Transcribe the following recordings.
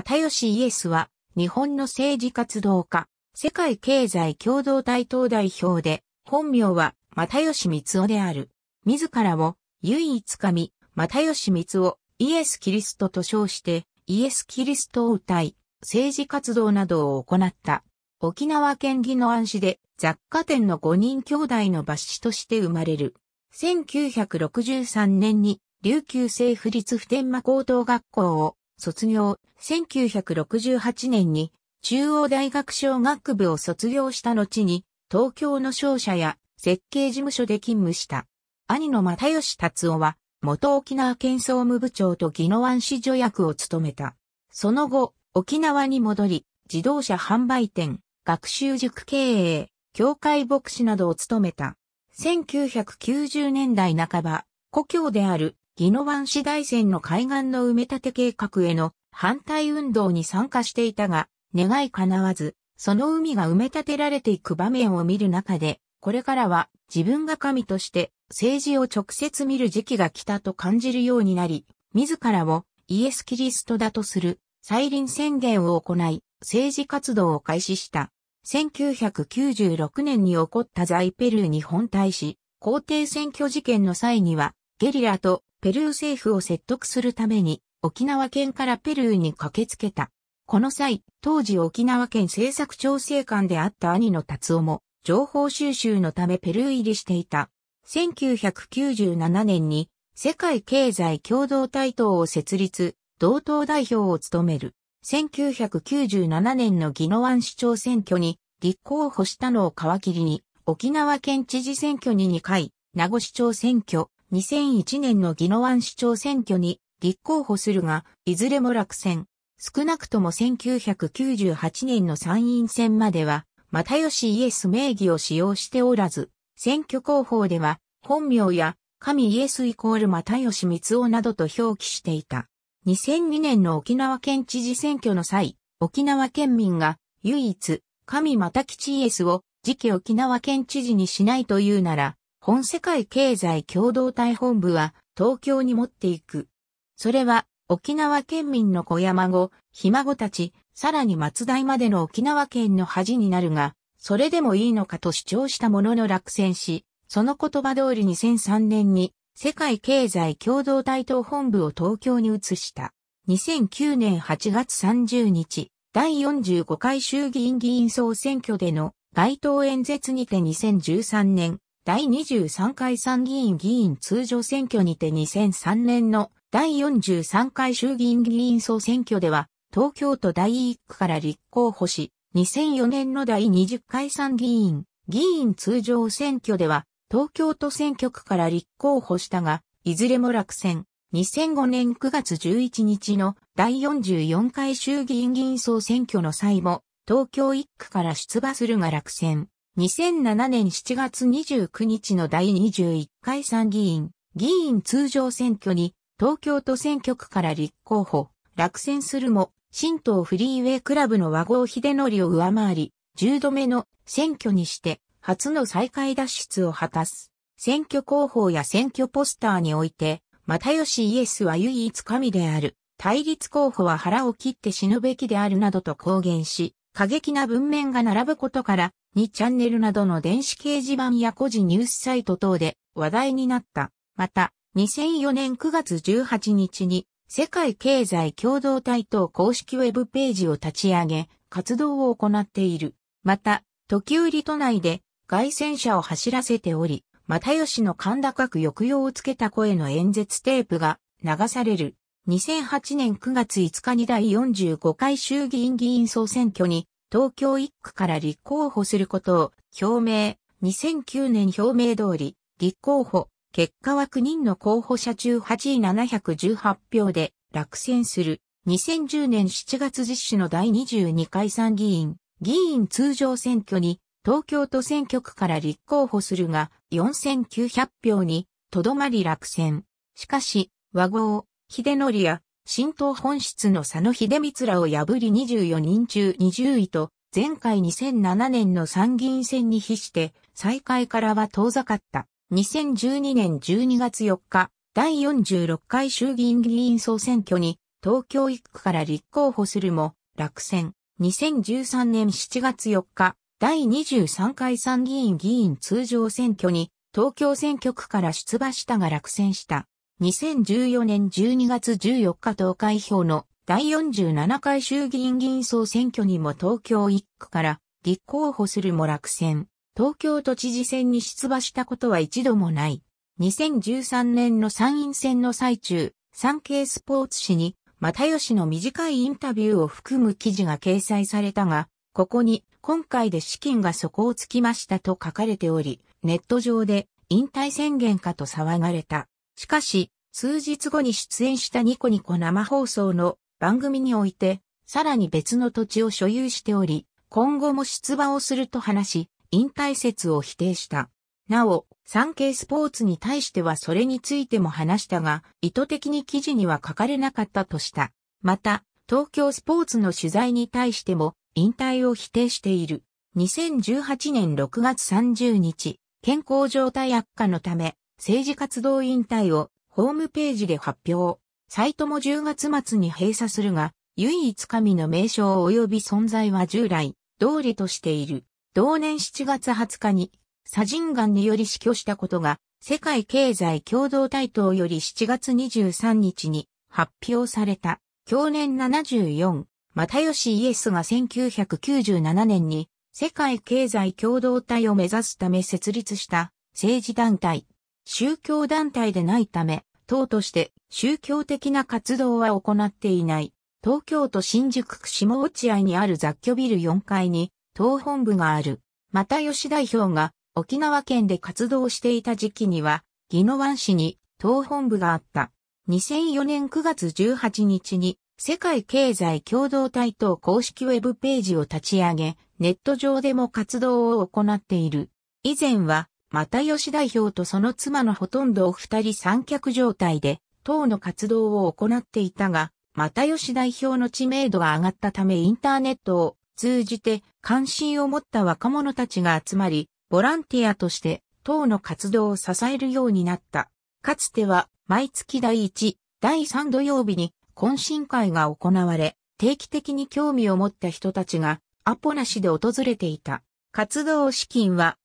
又吉イエスは、日本の政治活動家、世界経済共同体党代表で、本名は、又吉光雄である。自らを、唯一神、又吉光雄、イエス・キリストと称して、イエス・キリストを歌い、政治活動などを行った。沖縄県議の暗示で、雑貨店の5人兄弟の抜子として生まれる。1963年に、琉球政府立普天間高等学校を卒業、1968年に中央大学商学部を卒業した後に、東京の商社や設計事務所で勤務した。兄の又吉達夫は、元沖縄県総務部長と宜野湾市助役を務めた。その後、沖縄に戻り、自動車販売店、学習塾経営、教会牧師などを務めた。1990年代半ば、故郷である宜野湾市大戦の海岸の埋め立て計画への反対運動に参加していたが、願い叶わず、その海が埋め立てられていく場面を見る中で、これからは自分が神として政治を直接見る時期が来たと感じるようになり、自らをイエス・キリストだとする再臨宣言を行い、政治活動を開始した。1996年に起こったザイペルー日本大使、皇帝選挙事件の際には、ゲリラとペルー政府を説得するために沖縄県からペルーに駆けつけた。この際、当時沖縄県政策調整官であった兄の達夫も、情報収集のためペルー入りしていた。1997年に世界経済共同体等を設立、同等代表を務める。1997年の宜野湾市長選挙に立候補したのを皮切りに、沖縄県知事選挙に2回、名護市長選挙、2001年の宜野湾市長選挙に立候補するが、いずれも落選。少なくとも1998年の参院選までは、又吉イエス名義を使用しておらず、選挙広報では、本名や、神イエスイコール又吉光雄などと表記していた。2002年の沖縄県知事選挙の際、沖縄県民が唯一、神又吉イエスを次期沖縄県知事にしないというなら、本世界経済共同体本部は東京に持っていく。それは沖縄県民の小山子、ひ孫たち、さらに松代までの沖縄県の恥になるが、それでもいいのかと主張したものの落選し、その言葉通り2003年に世界経済共同体党本部を東京に移した。2009年8月30日、第45回衆議院議員総選挙での街頭演説にて2013年第23回参議院議員通常選挙にて2003年の第43回衆議院議員総選挙では、東京都第1区から立候補し、2004年の第20回参議院議員通常選挙では、東京都選挙区から立候補したが、いずれも落選。2005年9月11日の第44回衆議院議員総選挙の際も、東京1区から出馬するが落選。2007年7月29日の第21回参議院、議員通常選挙に、東京都選挙区から立候補、落選するも、新党フリーウェイクラブの和合秀則を上回り、10度目の選挙にして、初の再開脱出を果たす。選挙広報や選挙ポスターにおいて、又吉イエスは唯一神である。対立候補は腹を切って死ぬべきであるなどと公言し、過激な文面が並ぶことから、2チャンネルなどの電子掲示板や個人ニュースサイト等で話題になった。また、2004年9月18日に世界経済共同体等公式ウェブページを立ち上げ、活動を行っている。また、時折都内で外戦車を走らせており、又吉の甲高く抑揚をつけた声の演説テープが流される。2008年9月5日に第45回衆議院議員総選挙に東京1区から立候補することを表明、2009年表明通り、立候補、結果は9人の候補者中8位718票で落選する。2010年7月実施の第22回参議院、議員通常選挙に東京都選挙区から立候補するが4900票にとどまり落選。しかし、和合、秀則や新党本質の佐野秀光らを破り24人中20位と、前回2007年の参議院選に比して、再開からは遠ざかった。2012年12月4日、第46回衆議院議員総選挙に、東京1区から立候補するも、落選。2013年7月4日、第23回参議院議員通常選挙に、東京選挙区から出馬したが落選した。2014年12月14日投開票の第47回衆議院議員総選挙にも東京1区から立候補するも落選。東京都知事選に出馬したことは一度もない。2013年の参院選の最中、産経スポーツ紙に、又吉の短いインタビューを含む記事が掲載されたが、ここに、今回で資金が底をつきましたと書かれており、ネット上で引退宣言かと騒がれた。しかし、数日後に出演したニコニコ生放送の番組において、さらに別の土地を所有しており、今後も出馬をすると話し、引退説を否定した。なお、産経スポーツに対してはそれについても話したが、意図的に記事には書かれなかったとした。また、東京スポーツの取材に対しても、引退を否定している。2018年6月30日、健康状態悪化のため、政治活動引退をホームページで発表。サイトも10月末に閉鎖するが、唯一神の名称及び存在は従来、通りとしている。同年7月20日に、サジンガンにより死去したことが、世界経済共同体等より7月23日に発表された。去年74、又吉イエスが1997年に世界経済共同体を目指すため設立した政治団体宗教団体でないため、党として宗教的な活動は行っていない。東京都新宿区下落合にある雑居ビル4階に党本部がある。また吉代表が沖縄県で活動していた時期には、宜野湾市に党本部があった。2004年9月18日に世界経済共同体等公式ウェブページを立ち上げ、ネット上でも活動を行っている。以前は又吉代表とその妻のほとんどを二人三脚状態で、党の活動を行っていたが、又吉代表の知名度が上がったためインターネットを通じて関心を持った若者たちが集まり、ボランティアとして党の活動を支えるようになった。かつては毎月第1、第3土曜日に懇親会が行われ、定期的に興味を持った人たちがアポなしで訪れていた。活動資金は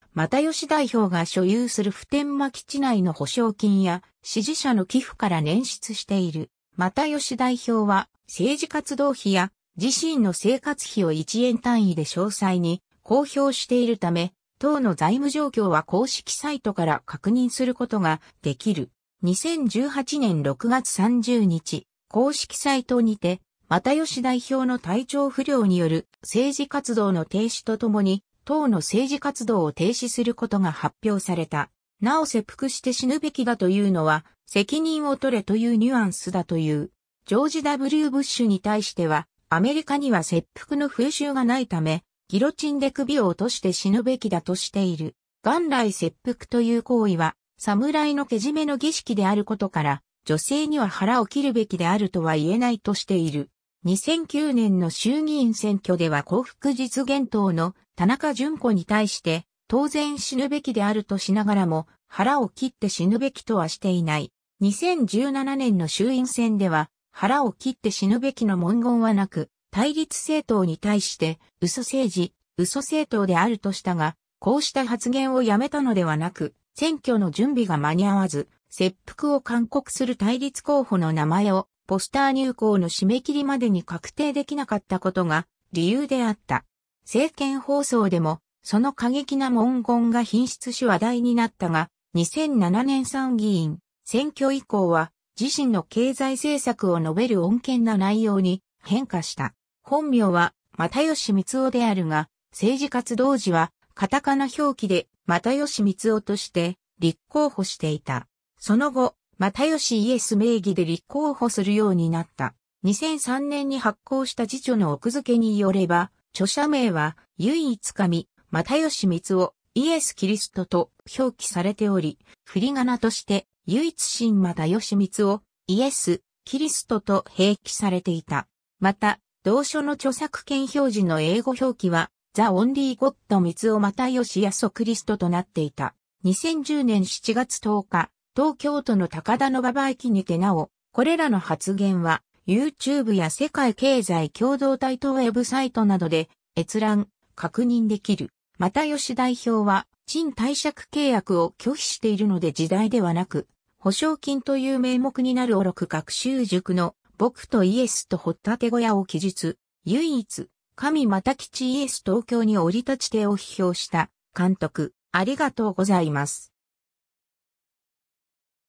又吉代表が所有する普天間基地内の保証金や支持者の寄付から捻出している。又吉代表は政治活動費や自身の生活費を1円単位で詳細に公表しているため、党の財務状況は公式サイトから確認することができる。2018年6月30日、公式サイトにて、又吉代表の体調不良による政治活動の停止とともに、党の政治活動を停止することが発表された。なお切腹して死ぬべきだというのは、責任を取れというニュアンスだという。ジョージ・ W・ ブッシュに対しては、アメリカには切腹の風習がないため、ギロチンで首を落として死ぬべきだとしている。元来切腹という行為は、侍のけじめの儀式であることから、女性には腹を切るべきであるとは言えないとしている。2009年の衆議院選挙では幸福実現党の田中淳子に対して当然死ぬべきであるとしながらも腹を切って死ぬべきとはしていない。2017年の衆院選では腹を切って死ぬべきの文言はなく対立政党に対して嘘政治、嘘政党であるとしたが、こうした発言をやめたのではなく、選挙の準備が間に合わず、切腹を勧告する対立候補の名前をポスター入稿の締め切りまでに確定できなかったことが理由であった。政見放送でも、その過激な文言が品質し話題になったが、2007年参議院選挙以降は、自身の経済政策を述べる穏健な内容に変化した。本名は、又吉光夫であるが、政治活動時は、カタカナ表記で、又吉光夫として、立候補していた。その後、又吉イエス名義で立候補するようになった。2003年に発行した辞書の奥付けによれば、著者名は唯一神、又吉光夫、イエス・キリストと表記されており、振り仮名として唯一神又吉光夫、イエス、キリストと併記されていた。また、同書の著作権表示の英語表記は、ザ・オンリー・ゴッド・ミツオ・マタヨシ・ヤソ・クリストとなっていた。2010年7月10日、東京都の高田馬場駅にてなお、これらの発言は、YouTube や世界経済共同体等ウェブサイトなどで閲覧、確認できる。また吉代表は、賃貸借契約を拒否しているので時代ではなく、保証金という名目になるおろく学習塾の僕とイエスと掘ったて小屋を記述、唯一、神又吉イエス東京に降り立ち手を批評した監督、ありがとうございます。